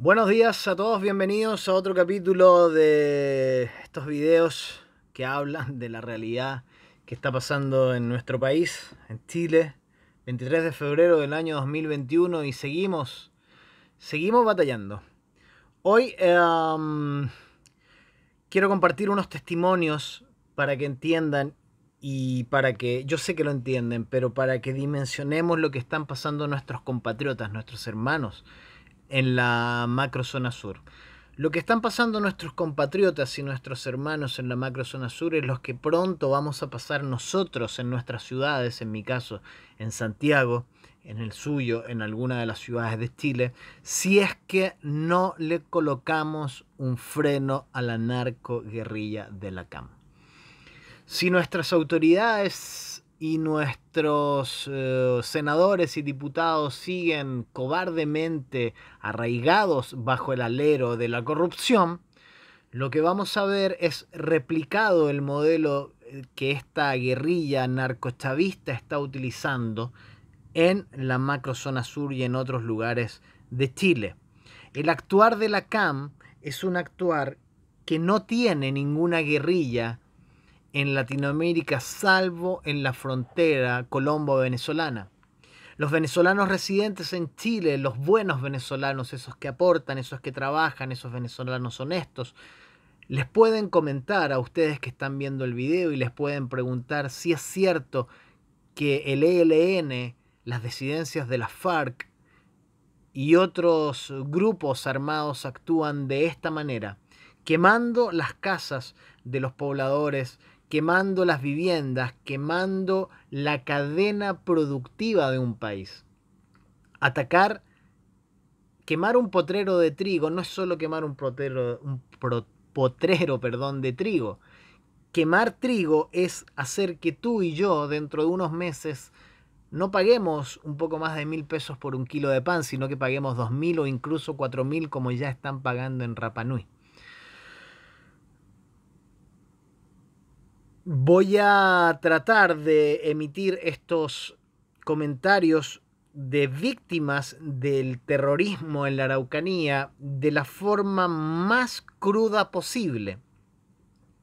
Buenos días a todos, bienvenidos a otro capítulo de estos videos que hablan de la realidad que está pasando en nuestro país, en Chile, 23 de febrero del año 2021 y seguimos, seguimos batallando. Hoy em, quiero compartir unos testimonios para que entiendan y para que, yo sé que lo entienden, pero para que dimensionemos lo que están pasando nuestros compatriotas, nuestros hermanos, en la macrozona sur. Lo que están pasando nuestros compatriotas y nuestros hermanos en la macrozona sur es lo que pronto vamos a pasar nosotros en nuestras ciudades, en mi caso, en Santiago, en el suyo, en alguna de las ciudades de Chile, si es que no le colocamos un freno a la narco guerrilla de la CAM. Si nuestras autoridades y nuestros eh, senadores y diputados siguen cobardemente arraigados bajo el alero de la corrupción, lo que vamos a ver es replicado el modelo eh, que esta guerrilla narcochavista está utilizando en la macrozona sur y en otros lugares de Chile. El actuar de la CAM es un actuar que no tiene ninguna guerrilla en Latinoamérica, salvo en la frontera colombo-venezolana. Los venezolanos residentes en Chile, los buenos venezolanos, esos que aportan, esos que trabajan, esos venezolanos honestos, les pueden comentar a ustedes que están viendo el video y les pueden preguntar si es cierto que el ELN, las disidencias de la FARC y otros grupos armados actúan de esta manera, quemando las casas de los pobladores quemando las viviendas, quemando la cadena productiva de un país. Atacar, quemar un potrero de trigo no es solo quemar un, potrero, un potrero perdón, de trigo. Quemar trigo es hacer que tú y yo dentro de unos meses no paguemos un poco más de mil pesos por un kilo de pan, sino que paguemos dos mil o incluso cuatro mil como ya están pagando en Rapanui. voy a tratar de emitir estos comentarios de víctimas del terrorismo en la Araucanía de la forma más cruda posible.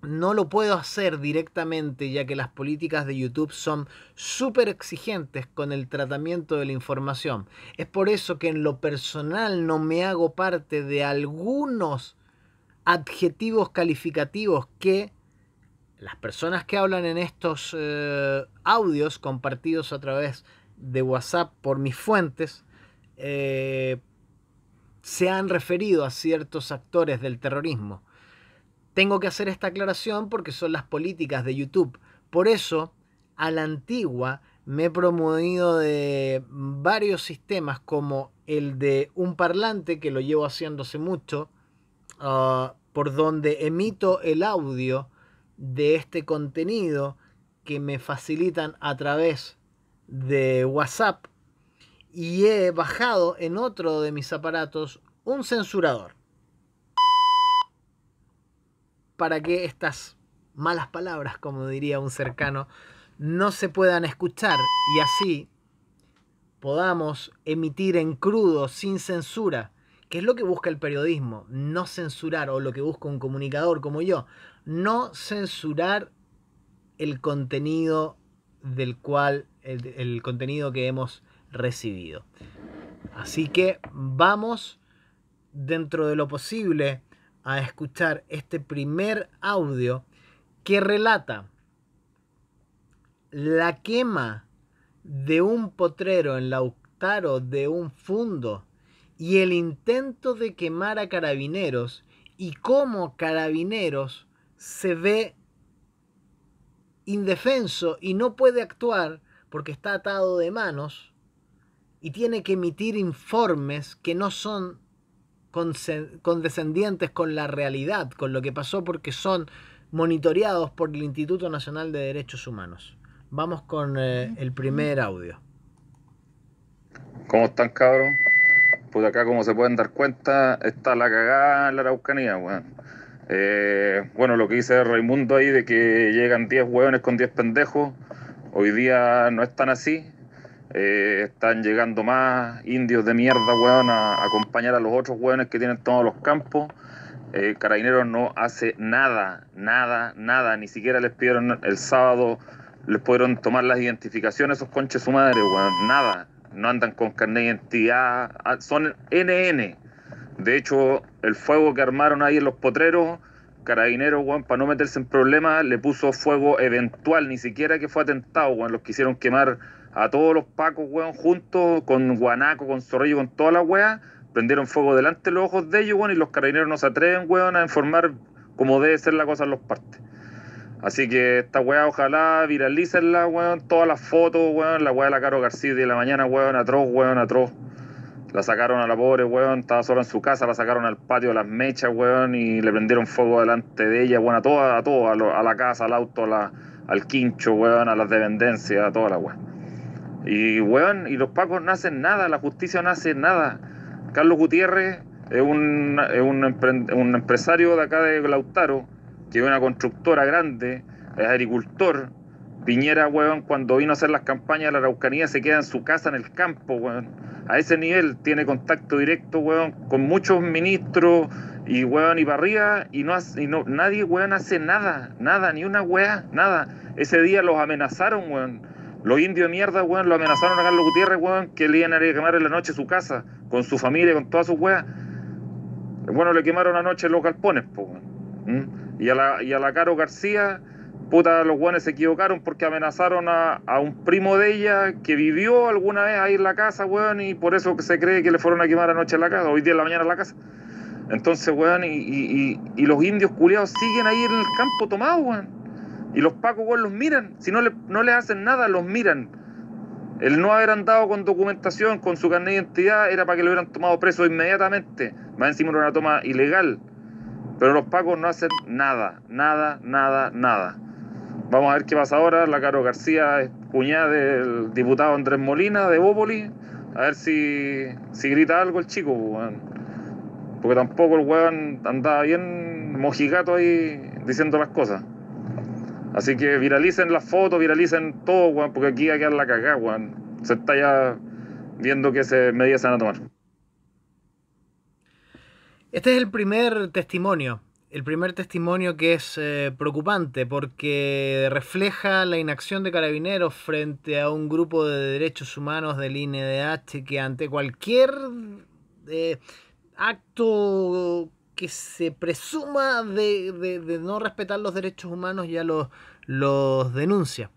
No lo puedo hacer directamente ya que las políticas de YouTube son súper exigentes con el tratamiento de la información. Es por eso que en lo personal no me hago parte de algunos adjetivos calificativos que las personas que hablan en estos eh, audios compartidos a través de WhatsApp por mis fuentes eh, se han referido a ciertos actores del terrorismo. Tengo que hacer esta aclaración porque son las políticas de YouTube. Por eso, a la antigua, me he promovido de varios sistemas como el de un parlante que lo llevo haciéndose mucho, ah, por donde emito el audio de este contenido que me facilitan a través de WhatsApp y he bajado en otro de mis aparatos un censurador para que estas malas palabras, como diría un cercano, no se puedan escuchar y así podamos emitir en crudo, sin censura, ¿Qué es lo que busca el periodismo, no censurar, o lo que busca un comunicador como yo, no censurar el contenido del cual, el, contenido que hemos recibido. Así que vamos dentro de lo posible a escuchar este primer audio que relata la quema de un potrero en Lautaro de un fundo y el intento de quemar a carabineros y cómo carabineros se ve indefenso y no puede actuar porque está atado de manos y tiene que emitir informes que no son condescendientes con la realidad, con lo que pasó porque son monitoreados por el Instituto Nacional de Derechos Humanos. Vamos con eh, el primer audio. ¿Cómo están, cabrón? pues acá como se pueden dar cuenta, está la cagada en la Araucanía, weón. Eh, bueno, lo que dice Raimundo ahí de que llegan 10 hueones con 10 pendejos, hoy día no están así. Eh, están llegando más indios de mierda, weón, a, acompañar a los otros hueones que tienen todos los campos. Eh, Carabineros no hace nada, nada, nada. Ni siquiera les pidieron el sábado, les pudieron tomar las identificaciones esos conches su madre, weón. Nada no andan con carnet de identidad, ah, son NN. De hecho, el fuego que armaron ahí en los potreros, carabineros, weón, para no meterse en problemas, le puso fuego eventual, ni siquiera que fue atentado, Los quisieron quemar a todos los pacos, weón, juntos, con guanaco, con zorrillo, con toda la weá. Prendieron fuego delante de los ojos de ellos, weón, y los carabineros no se atreven, weón, a informar cómo debe ser la cosa en los partes. Así que esta weá, ojalá viralícenla, weón. Todas las fotos, weón. La weá de la Caro García de la mañana, weón. Atroz, weón, atroz. La sacaron a la pobre, weón. Estaba sola en su casa, la sacaron al patio de las mechas, weón. Y le prendieron fuego delante de ella, weón. A toda, a todo. A, la casa, al auto, la, al quincho, weón. A las dependencias, a toda la weá. Y, weón, y los pacos no hacen nada. La justicia no hace nada. Carlos Gutiérrez es un, un, un empresario de acá de Lautaro que es una constructora grande, es agricultor. Piñera, weón, cuando vino a hacer las campañas de la Araucanía, se queda en su casa, en el campo, weón. A ese nivel tiene contacto directo, weón, con muchos ministros y, weón, y para y, no, nadie, weón, hace nada, nada, ni una weá, nada. Ese día los amenazaron, weón. Los indios de mierda, weón, lo amenazaron a Carlos Gutiérrez, weón, que le iban a quemar en la noche su casa, con su familia, con todas sus weas. Bueno, le quemaron la noche los galpones, po, weón. ¿Mm? Y a la, Caro García, puta, los guanes se equivocaron porque amenazaron a, un primo de ella que vivió alguna vez ahí en la casa, weón, y por eso se cree que le fueron a quemar anoche en la casa, hoy día en la mañana en la casa. Entonces, weón, y, y, los indios culiados siguen ahí en el campo tomados, weón. Y los pacos, weón, los miran. Si no, le, no les hacen nada, los miran. El no haber andado con documentación, con su carnet de identidad, era para que lo hubieran tomado preso inmediatamente. Más encima era una toma ilegal. Pero los pacos no hacen nada, nada, nada, nada. Vamos a ver qué pasa ahora. La Caro García es cuñada del diputado Andrés Molina de Bópoli. A ver si, si grita algo el chico, pues, Porque tampoco el huevón andaba bien mojigato ahí diciendo las cosas. Así que viralicen las fotos, viralicen todo, porque aquí hay que quedar la cagada, Se está ya viendo qué medidas se van a tomar. Este es el primer testimonio, el primer testimonio que es eh, preocupante porque refleja la inacción de carabineros frente a un grupo de derechos humanos del INDH que ante cualquier eh, acto que se presuma de, no respetar los derechos humanos ya los, denuncia.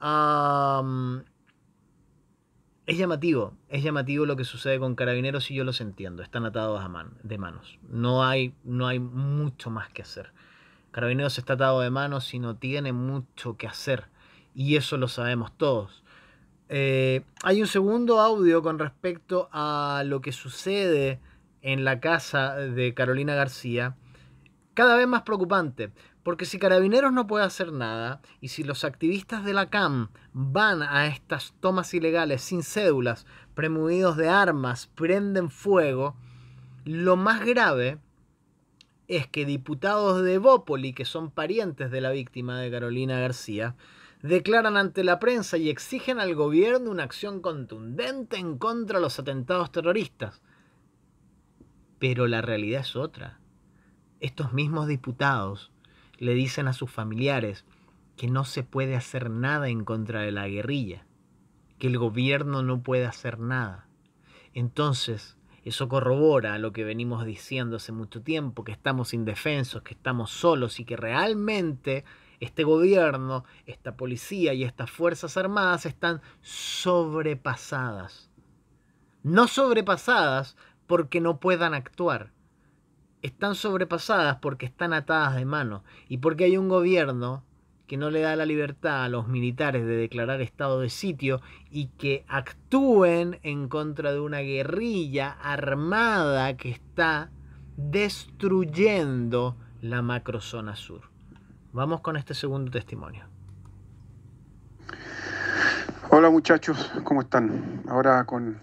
Ah es llamativo, es llamativo lo que sucede con carabineros y yo los entiendo, están atados a de manos. No hay, no hay mucho más que hacer. Carabineros está atado de manos y no tiene mucho que hacer. Y eso lo sabemos todos. Eh, hay un segundo audio con respecto a lo que sucede en la casa de Carolina García, cada vez más preocupante. Porque si Carabineros no puede hacer nada y si los activistas de la CAM van a estas tomas ilegales sin cédulas, premuidos de armas, prenden fuego, lo más grave es que diputados de Bópoli, que son parientes de la víctima de Carolina García, declaran ante la prensa y exigen al gobierno una acción contundente en contra de los atentados terroristas. Pero la realidad es otra. Estos mismos diputados le dicen a sus familiares que no se puede hacer nada en contra de la guerrilla, que el gobierno no puede hacer nada. Entonces, eso corrobora lo que venimos diciendo hace mucho tiempo, que estamos indefensos, que estamos solos y que realmente este gobierno, esta policía y estas Fuerzas Armadas están sobrepasadas. No sobrepasadas porque no puedan actuar, están sobrepasadas porque están atadas de mano y porque hay un gobierno que no le da la libertad a los militares de declarar estado de sitio y que actúen en contra de una guerrilla armada que está destruyendo la macrozona sur. Vamos con este segundo testimonio. Hola muchachos, ¿cómo están? Ahora con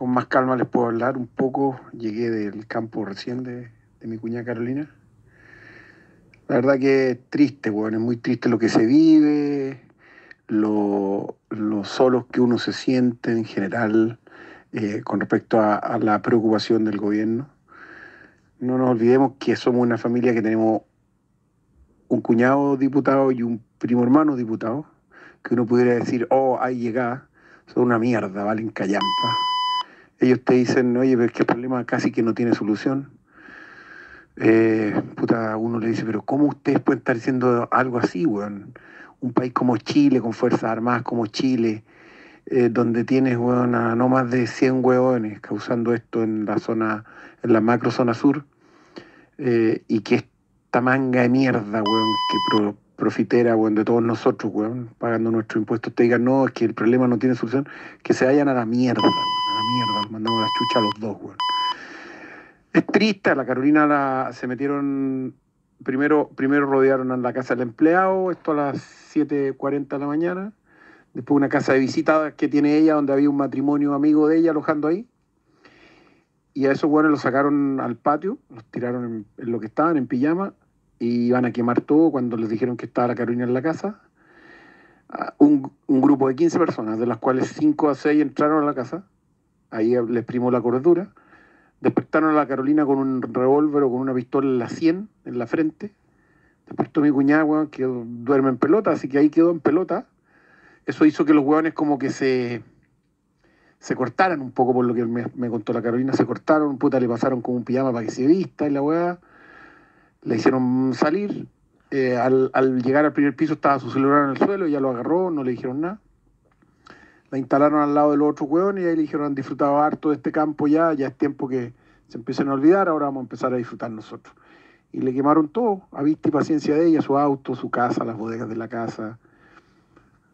con más calma les puedo hablar un poco. Llegué del campo recién de, mi cuñada Carolina. La verdad que es triste, es muy triste lo que se vive, lo, los solos que uno se siente en general eh, con respecto a, la preocupación del gobierno. No nos olvidemos que somos una familia que tenemos un cuñado diputado y un primo hermano diputado, que uno pudiera decir, oh, ahí llega, son una mierda, valen callampa ellos te dicen, oye, pero es que el problema casi que no tiene solución. Eh, puta, uno le dice, pero ¿cómo ustedes pueden estar haciendo algo así, weón? Un país como Chile, con fuerzas armadas como Chile, eh, donde tienes, weón, a no más de 100 weones causando esto en la zona, en la macro zona sur, eh, y que esta manga de mierda, weón, que profitera, weón, de todos nosotros, weón, pagando nuestro impuesto, te digan, no, es que el problema no tiene solución, que se vayan a la mierda, la mierda, mandamos la chucha a los dos, Es triste, la Carolina se metieron. Primero, primero rodearon en la casa del empleado, esto a las 7.40 de la mañana. Después una casa de visitas que tiene ella, donde había un matrimonio amigo de ella alojando ahí. Y a esos weones los sacaron al patio, los tiraron en, lo que estaban, en pijama, y iban a quemar todo cuando les dijeron que estaba la Carolina en la casa. Ah, un, un, grupo de 15 personas, de las cuales 5 a 6 entraron a la casa, ahí le primó la cordura. Despertaron a la Carolina con un revólver o con una pistola en la 100, en la frente. Despertó mi cuñada, que duerme en pelota, así que ahí quedó en pelota. Eso hizo que los huevones como que se, se cortaran un poco por lo que me, contó la Carolina. Se cortaron, puta, le pasaron con un pijama para que se vista y la hueá. Le hicieron salir. Eh, al, al llegar al primer piso estaba su celular en el suelo, ya lo agarró, no le dijeron nada la instalaron al lado de los otros y ahí le dijeron, han disfrutado harto de este campo ya, ya es tiempo que se empiecen a olvidar, ahora vamos a empezar a disfrutar nosotros. Y le quemaron todo, a vista y paciencia de ella, su auto, su casa, las bodegas de la casa.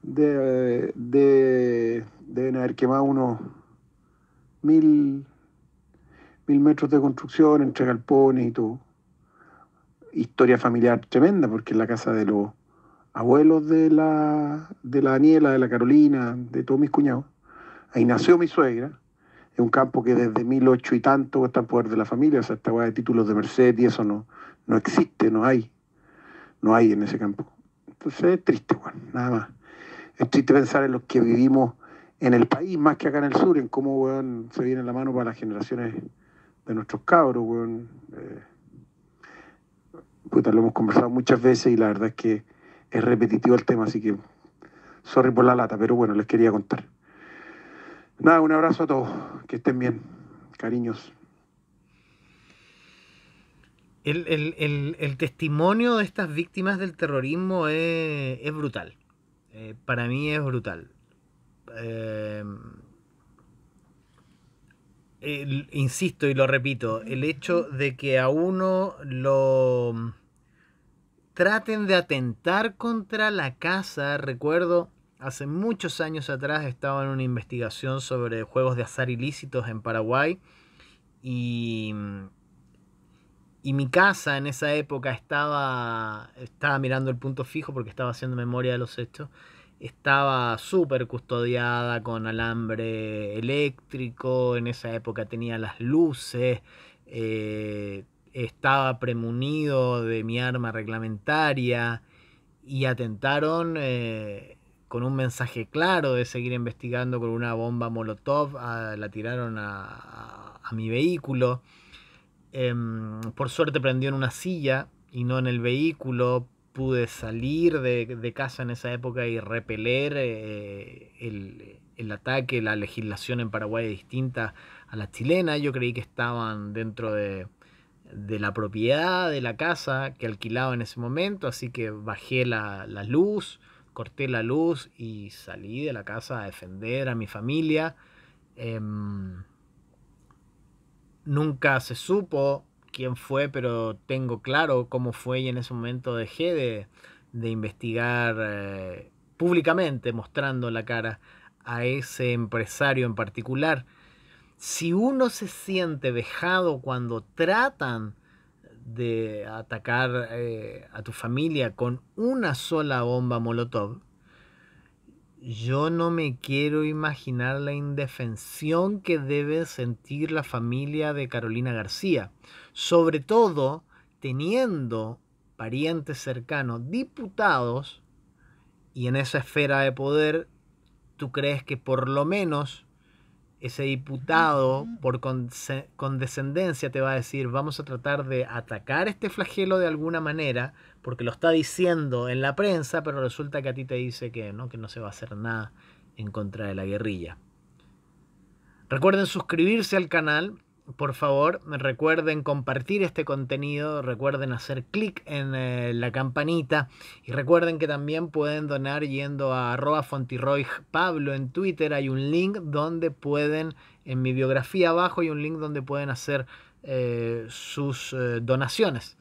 De, de, deben haber quemado unos mil, mil metros de construcción entre galpones y todo. Historia familiar tremenda, porque es la casa de los abuelos de la, de la Daniela, de la Carolina, de todos mis cuñados. Ahí nació mi suegra, en un campo que desde ocho y tanto está en poder de la familia, o sea, esta de títulos de merced y eso no, no existe, no hay, no hay en ese campo. Entonces es triste, bueno, nada más. Es triste pensar en los que vivimos en el país, más que acá en el sur, en cómo weón, se viene la mano para las generaciones de nuestros cabros. Weón. Eh, lo hemos conversado muchas veces y la verdad es que es repetitivo el tema, así que sorry por la lata, pero bueno, les quería contar. Nada, un abrazo a todos, que estén bien, cariños. El, testimonio de estas víctimas del terrorismo es, brutal. Eh, para mí es brutal. Eh, insisto y lo repito, el hecho de que a uno lo traten de atentar contra la casa. Recuerdo, hace muchos años atrás estaba en una investigación sobre juegos de azar ilícitos en Paraguay y, mi casa en esa época estaba, estaba mirando el punto fijo porque estaba haciendo memoria de los hechos. Estaba súper custodiada con alambre eléctrico, en esa época tenía las luces, eh, estaba premunido de mi arma reglamentaria y atentaron eh, con un mensaje claro de seguir investigando con una bomba Molotov, la tiraron a, mi vehículo. Em, por suerte prendió en una silla y no en el vehículo. Pude salir de, casa en esa época y repeler eh, el, el ataque. La legislación en Paraguay es distinta a la chilena. Yo creí que estaban dentro de, de la propiedad de la casa que alquilaba en ese momento, así que bajé la, luz, corté la luz y salí de la casa a defender a mi familia. Em, nunca se supo quién fue, pero tengo claro cómo fue y en ese momento dejé de, investigar eh, públicamente, mostrando la cara a ese empresario en particular si uno se siente vejado cuando tratan de atacar eh, a tu familia con una sola bomba molotov, yo no me quiero imaginar la indefensión que debe sentir la familia de Carolina García, sobre todo teniendo parientes cercanos, diputados, y en esa esfera de poder, tú crees que por lo menos ese diputado por condescendencia te va a decir, vamos a tratar de atacar este flagelo de alguna manera, porque lo está diciendo en la prensa, pero resulta que a ti te dice que no, que no se va a hacer nada en contra de la guerrilla. Recuerden suscribirse al canal por favor, recuerden compartir este contenido, recuerden hacer clic en eh, la campanita y recuerden que también pueden donar yendo a arroba Pablo en Twitter. Hay un link donde pueden, en mi biografía abajo hay un link donde pueden hacer eh, sus eh, donaciones.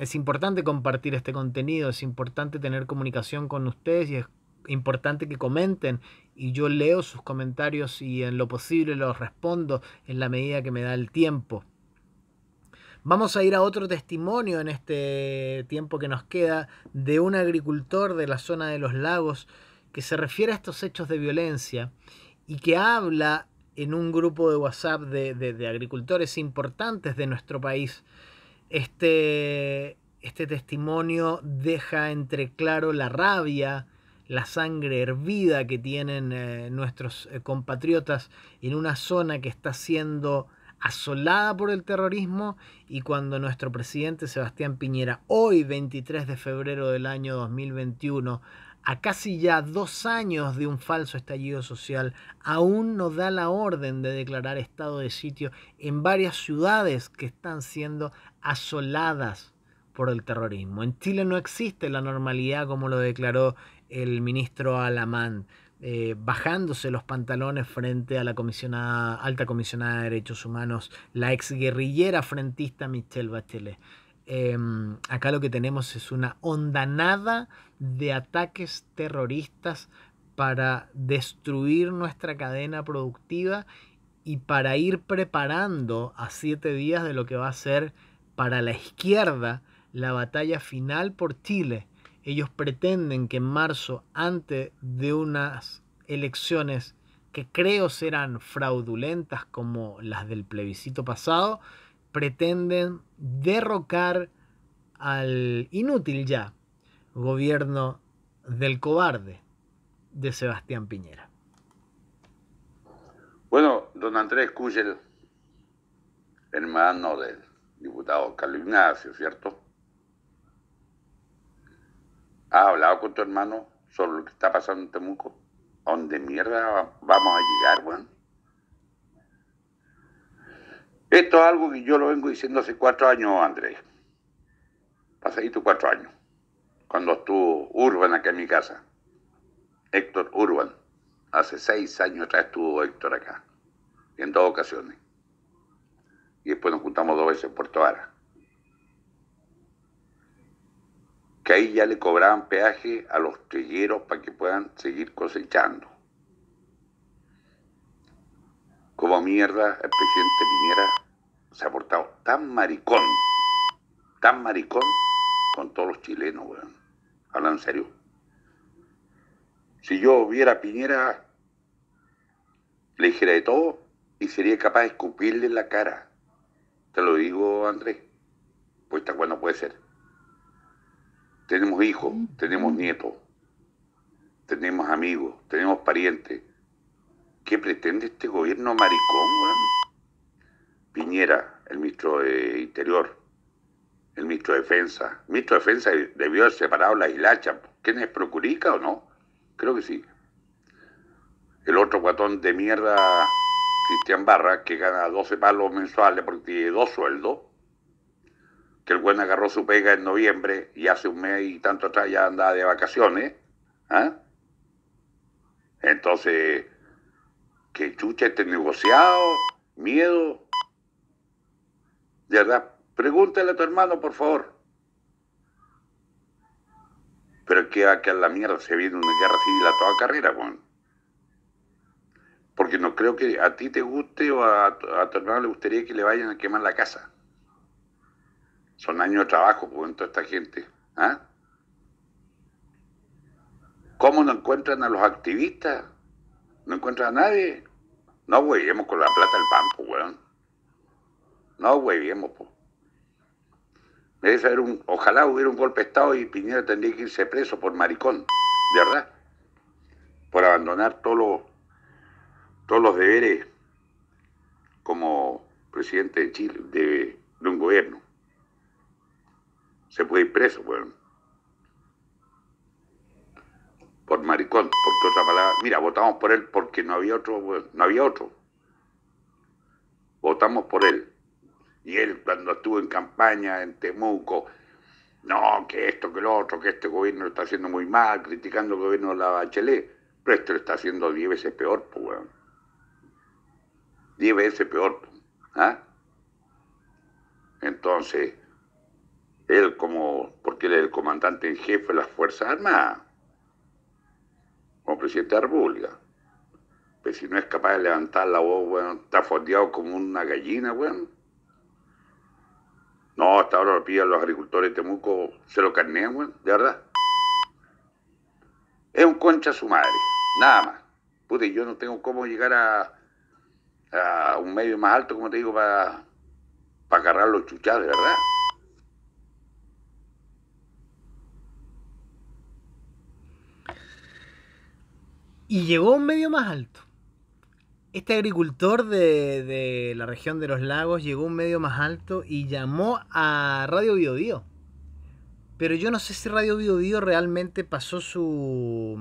es importante compartir este contenido, es importante tener comunicación con ustedes y es importante que comenten y yo leo sus comentarios y en lo posible los respondo en la medida que me da el tiempo. Vamos a ir a otro testimonio en este tiempo que nos queda de un agricultor de la zona de los lagos que se refiere a estos hechos de violencia y que habla en un grupo de WhatsApp de, agricultores importantes de nuestro país. Este, este testimonio deja entre claro la rabia, la sangre hervida que tienen eh, nuestros eh, compatriotas en una zona que está siendo asolada por el terrorismo y cuando nuestro presidente Sebastián Piñera, hoy 23 de febrero del año 2021, a casi ya dos años de un falso estallido social, aún no da la orden de declarar estado de sitio en varias ciudades que están siendo asoladas por el terrorismo. En Chile no existe la normalidad como lo declaró el ministro Alamán, eh, bajándose los pantalones frente a la alta comisionada de derechos humanos, la ex guerrillera frentista Michelle Bachelet. Em, acá lo que tenemos es una ondanada de ataques terroristas para destruir nuestra cadena productiva y para ir preparando a siete días de lo que va a ser para la izquierda la batalla final por Chile ellos pretenden que en marzo, antes de unas elecciones que creo serán fraudulentas como las del plebiscito pasado, pretenden derrocar al inútil ya gobierno del cobarde de Sebastián Piñera. Bueno, don Andrés Cuyel, hermano del diputado Carlos Ignacio, ¿cierto? ¿Has hablado con tu hermano sobre lo que está pasando en Temuco? ¿A dónde mierda vamos a llegar, Juan? Esto es algo que yo lo vengo diciendo hace cuatro años, Andrés. Pasadito cuatro años. Cuando estuvo Urban acá en mi casa. Héctor Urban. Hace seis años atrás estuvo Héctor acá. En dos ocasiones. Y después nos juntamos dos veces en Puerto Vara. que ahí ya le cobraban peaje a los trilleros para que puedan seguir cosechando. Como mierda el presidente Piñera se ha portado tan maricón, tan maricón con todos los chilenos, weón. Hablan en serio. Si yo viera Piñera, le dijera de todo y sería capaz de escupirle en la cara. Te lo digo, Andrés. Pues está bueno puede ser. Tenemos hijos, tenemos nietos, tenemos amigos, tenemos parientes. ¿Qué pretende este gobierno maricón, Piñera, el ministro de Interior, el ministro de Defensa. El ministro de Defensa debió haber separado la hilacha. ¿Quién es Procurica o no? Creo que sí. El otro cuatón de mierda, Cristian Barra, que gana 12 palos mensuales porque tiene dos sueldos que el buen agarró su pega en noviembre y hace un mes y tanto atrás ya andaba de vacaciones. ¿ah? Entonces, que chucha este negociado, miedo. De verdad, pregúntale a tu hermano, por favor. Pero que va a la mierda, se viene una guerra civil a toda carrera, Juan. Porque no creo que a ti te guste o a, a tu hermano le gustaría que le vayan a quemar la casa son años de trabajo con pues, toda esta gente. ¿ah? ¿Cómo no encuentran a los activistas? No encuentran a nadie. No huevemos con la plata del banco, weón. No huevemos, pues. un, ojalá hubiera un golpe de Estado y Piñera tendría que irse preso por maricón, de verdad. Por abandonar todos los, todos los deberes como presidente de Chile, de un gobierno se puede ir preso, weón. Por maricón, porque otra palabra. Mira, votamos por él porque no había otro, No había otro. Votamos por él. Y él, cuando estuvo en campaña en Temuco, no, que esto, que lo otro, que este gobierno lo está haciendo muy mal, criticando el gobierno de la Bachelet. Pero esto lo está haciendo diez veces peor, pues, weón. Diez veces peor, pues. ¿Ah? Entonces, él como, porque él es el comandante en jefe de las Fuerzas Armadas, como presidente de la Pero pues si no es capaz de levantar la voz, bueno, está fondeado como una gallina, bueno. No, hasta ahora lo los agricultores de Temuco, se lo carnean, bueno, de verdad. Es un concha su madre, nada más. Puta, yo no tengo cómo llegar a, un medio más alto, como te digo, para, para agarrar los chuchas, de verdad. Y llegó un medio más alto. Este agricultor de, la región de los lagos llegó un medio más alto y llamó a Radio Biodío. Pero yo no sé si Radio Biodío realmente pasó su,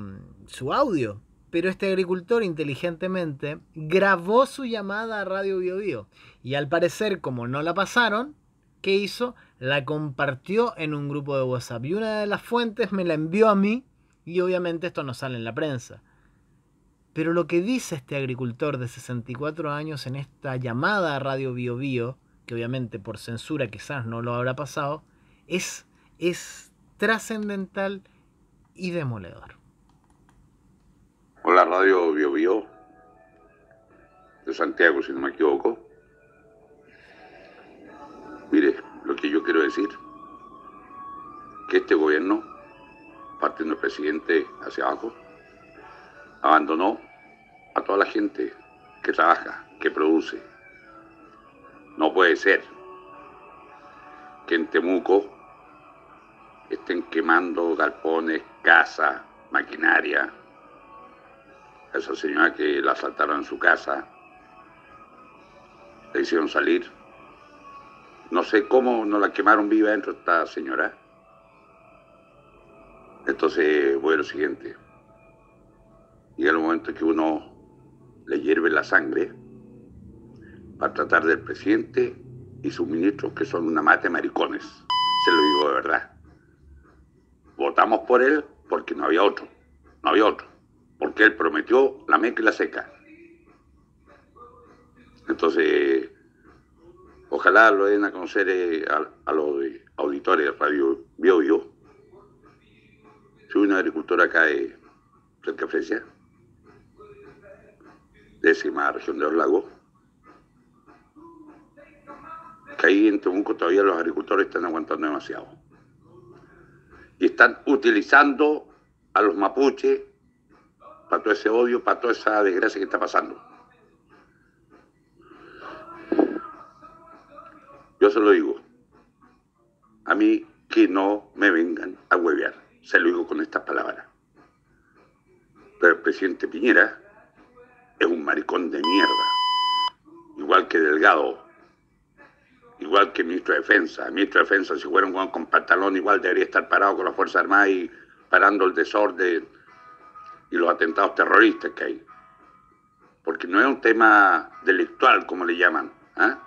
su audio. Pero este agricultor inteligentemente grabó su llamada a Radio Biodío. Y al parecer, como no la pasaron, ¿qué hizo? La compartió en un grupo de WhatsApp. Y una de las fuentes me la envió a mí. Y obviamente esto no sale en la prensa. Pero lo que dice este agricultor de 64 años en esta llamada a Radio Bio Bio, que obviamente por censura quizás no lo habrá pasado, es, es trascendental y demoledor. Hola Radio Bio Bio, de Santiago si no me equivoco. Mire, lo que yo quiero decir, que este gobierno, partiendo del presidente hacia abajo, abandonó a toda la gente que trabaja, que produce. No puede ser que en Temuco estén quemando galpones, casa, maquinaria. esa señora que la asaltaron en su casa, la hicieron salir. No sé cómo no la quemaron viva dentro esta señora. Entonces voy a lo siguiente. Y el momento que uno le hierve la sangre para tratar del presidente y sus ministros que son una mata de maricones. Se lo digo de verdad. Votamos por él porque no había otro. No había otro. Porque él prometió la mezcla seca. Entonces, ojalá lo den a conocer eh, a, los auditores de Radio Bio Bio. Soy una agricultor acá de Cerca Fresia décima región de los lagos, que ahí en Temuco todavía los agricultores están aguantando demasiado. Y están utilizando a los mapuches para todo ese odio, para toda esa desgracia que está pasando. Yo se lo digo. A mí que no me vengan a huevear. Se lo digo con estas palabras. Pero el presidente Piñera es un maricón de mierda. Igual que Delgado, igual que el ministro de Defensa. El ministro de Defensa, si fuera un con pantalón, igual debería estar parado con las Fuerzas Armadas y parando el desorden y los atentados terroristas que hay. Porque no es un tema delictual, como le llaman. ¿ah?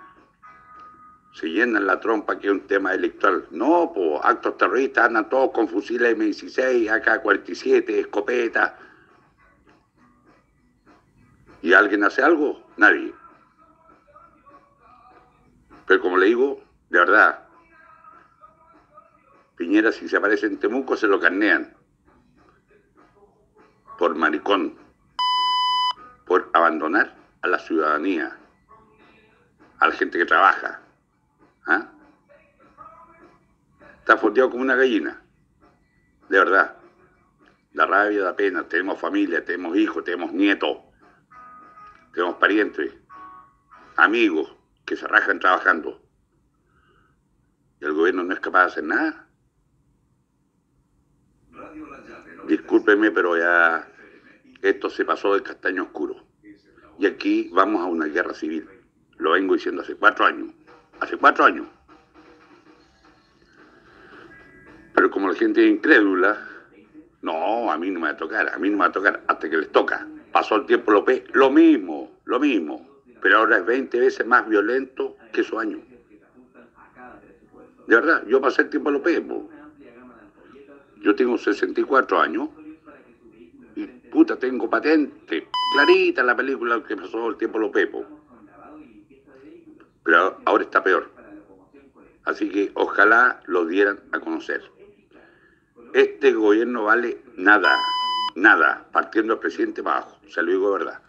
Se llenan la trompa que es un tema delictual. No, pues actos terroristas andan todos con fusiles M16, AK-47, escopeta ¿Y alguien hace algo? Nadie. Pero como le digo, de verdad, Piñera si se aparece en Temuco se lo carnean. Por maricón. Por abandonar a la ciudadanía. A la gente que trabaja. ¿ah? Está foteado como una gallina. De verdad. La rabia da pena. Tenemos familia, tenemos hijos, tenemos nietos tenemos parientes, amigos que se rajan trabajando. Y el gobierno no es capaz de hacer nada. Discúlpeme, pero ya esto se pasó del castaño oscuro. Y aquí vamos a una guerra civil. Lo vengo diciendo hace cuatro años. Hace cuatro años. Pero como la gente es incrédula, no, a mí no me va a tocar, a mí no me va a tocar hasta que les toca. Pasó el tiempo López, lo mismo, lo mismo, pero ahora es 20 veces más violento que su año. De verdad, yo pasé el tiempo López. Yo tengo 64 años y puta, tengo patente, clarita la película que pasó el tiempo López. pepo Pero ahora está peor. Así que ojalá lo dieran a conocer. Este gobierno vale nada, nada, partiendo al presidente Bajo se lo digo verdad.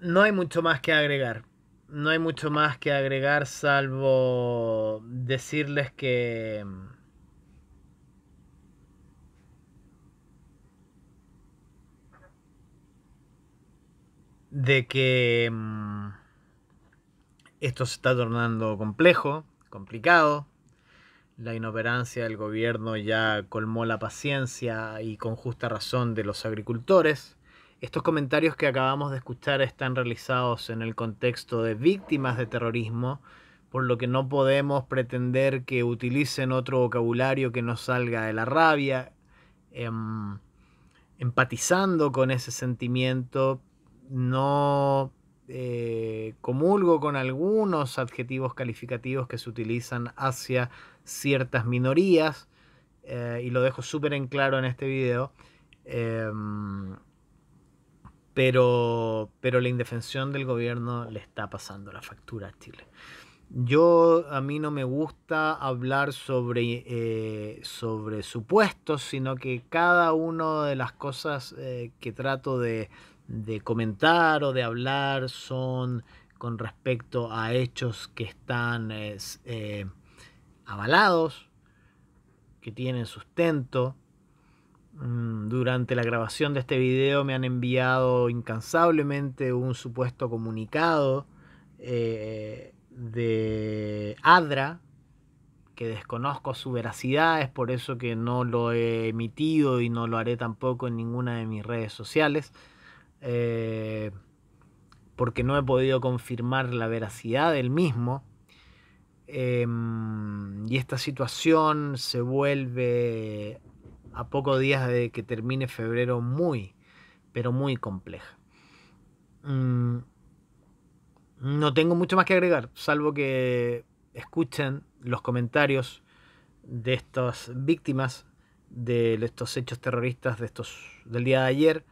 No hay mucho más que agregar. No hay mucho más que agregar salvo decirles que... de que mm, esto se está tornando complejo, complicado, la inoperancia del gobierno ya colmó la paciencia y con justa razón de los agricultores. Estos comentarios que acabamos de escuchar están realizados en el contexto de víctimas de terrorismo, por lo que no podemos pretender que utilicen otro vocabulario que no salga de la rabia. Em, empatizando con ese sentimiento, no eh, comulgo con algunos adjetivos calificativos que se utilizan hacia ciertas minorías, eh, y lo dejo súper en claro en este video, em, pero, pero la indefensión del gobierno le está pasando la factura a Chile. Yo a mí no me gusta hablar sobre, eh, sobre supuestos, sino que cada una de las cosas que trato de de comentar o de hablar son con respecto a hechos que están eh, avalados, que tienen sustento. Mm, durante la grabación de este video me han enviado incansablemente un supuesto comunicado eh, de ADRA, que desconozco su veracidad, es por eso que no lo he emitido y no lo haré tampoco en ninguna de mis redes sociales. Eh, porque no he podido confirmar la veracidad del mismo. Em, y esta situación se vuelve a pocos días de que termine febrero muy, pero muy compleja. Mm, no tengo mucho más que agregar, salvo que escuchen los comentarios de estas víctimas de estos hechos terroristas de estos, del día de ayer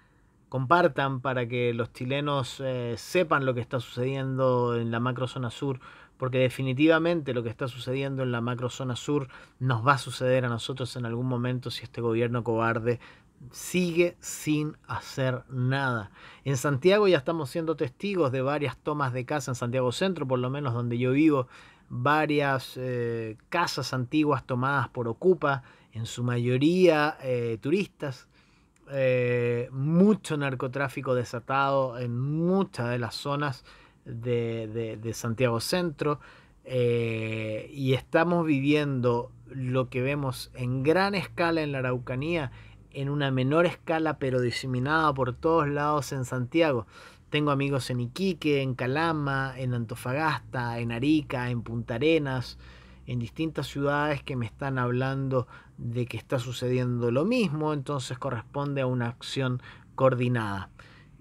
compartan para que los chilenos eh, sepan lo que está sucediendo en la macro zona sur, porque definitivamente lo que está sucediendo en la macrozona sur nos va a suceder a nosotros en algún momento si este gobierno cobarde sigue sin hacer nada. En Santiago ya estamos siendo testigos de varias tomas de casa en Santiago Centro, por lo menos donde yo vivo, varias eh, casas antiguas tomadas por Ocupa, en su mayoría eh, turistas, eh, mucho narcotráfico desatado en muchas de las zonas de, Santiago Centro eh, y estamos viviendo lo que vemos en gran escala en la Araucanía, en una menor escala pero diseminada por todos lados en Santiago. Tengo amigos en Iquique, en Calama, en Antofagasta, en Arica, en Punta Arenas, en distintas ciudades que me están hablando de que está sucediendo lo mismo, entonces corresponde a una acción coordinada.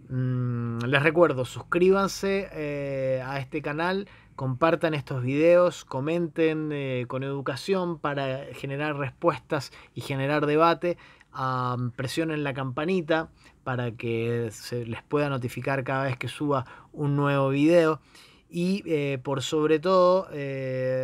Mm, les recuerdo, suscríbanse eh, a este canal, compartan estos videos, comenten eh, con educación para generar respuestas y generar debate. presionen la campanita para que se les pueda notificar cada vez que suba un nuevo video. Y eh, por sobre todo,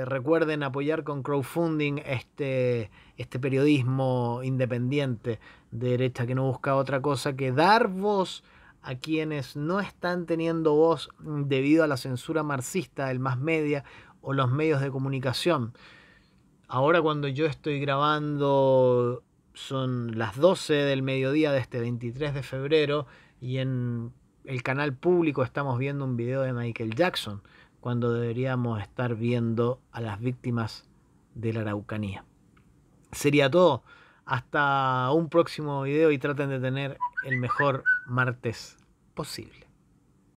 recuerden apoyar con crowdfunding este este periodismo independiente de derecha que no busca otra cosa que dar voz a quienes no están teniendo voz debido a la censura marxista del más media o los medios de comunicación. Ahora cuando yo estoy grabando son las 12 del mediodía de este 23 de febrero y en el canal público estamos viendo un video de Michael Jackson cuando deberíamos estar viendo a las víctimas de la Araucanía sería todo. Hasta un próximo video y traten de tener el mejor martes posible.